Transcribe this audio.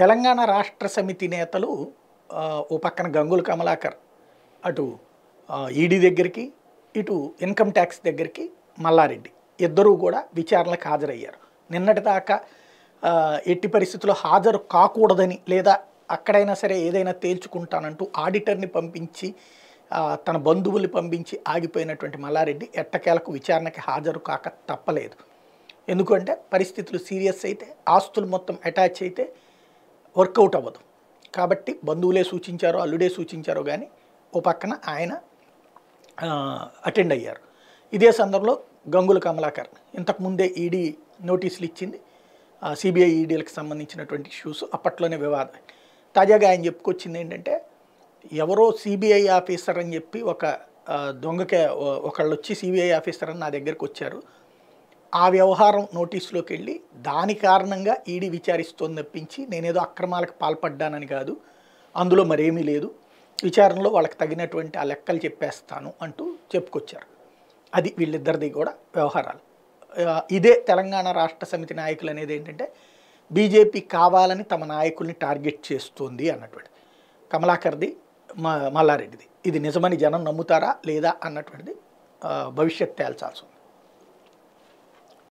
తెలంగాణ రాష్ట్ర సమితి నేతలు ఓ పక్కన గంగుల కమలాకర్ అటు ఈడీ దగ్గరికి ఇటు ఇన్కమ్ ట్యాక్స్ దగ్గరికి మల్లారెడ్డి ఇద్దరూ కూడా విచారణకు హాజరయ్యారు నిన్నటిదాకా ఎట్టి పరిస్థితుల్లో హాజరు కాకూడదని లేదా అక్కడైనా సరే ఏదైనా తేల్చుకుంటానంటూ ఆడిటర్ని పంపించి తన బంధువుల్ని పంపించి ఆగిపోయినటువంటి మల్లారెడ్డి ఎట్టకేలకు విచారణకి హాజరు కాక తప్పలేదు ఎందుకంటే పరిస్థితులు సీరియస్ అయితే ఆస్తులు మొత్తం అటాచ్ అయితే వర్కౌట్ అవ్వదు కాబట్టి బంధువులే సూచించారో అల్లుడే సూచించారో కానీ ఓ పక్కన ఆయన అటెండ్ అయ్యారు ఇదే సందర్భంలో గంగుల కమలాకర్ ఇంతకుముందే ఈడీ నోటీసులు ఇచ్చింది సిబిఐ ఈడీలకు సంబంధించినటువంటి ఇష్యూస్ అప్పట్లోనే వివాదం తాజాగా ఆయన చెప్పుకొచ్చింది ఏంటంటే ఎవరో సిబిఐ ఆఫీసర్ అని చెప్పి ఒక దొంగకే ఒకళ్ళు వచ్చి సిబిఐ ఆఫీసర్ అని నా దగ్గరకు వచ్చారు ఆ వ్యవహారం నోటీసులోకి వెళ్ళి దాని కారణంగా ఈడీ విచారిస్తోంది తప్పించి నేనేదో అక్రమాలకు పాల్పడ్డానని కాదు అందులో మరేమీ లేదు విచారణలో వాళ్ళకి తగినటువంటి ఆ లెక్కలు చెప్పేస్తాను అంటూ చెప్పుకొచ్చారు అది వీళ్ళిద్దరిది కూడా వ్యవహారాలు ఇదే తెలంగాణ రాష్ట్ర సమితి నాయకులు అనేది ఏంటంటే బీజేపీ కావాలని తమ నాయకుల్ని టార్గెట్ చేస్తుంది అన్నటువంటి కమలాకర్ది మల్లారెడ్డిది ఇది నిజమని జనం నమ్ముతారా లేదా అన్నటువంటిది భవిష్యత్ తేల్చాల్సి ఉంది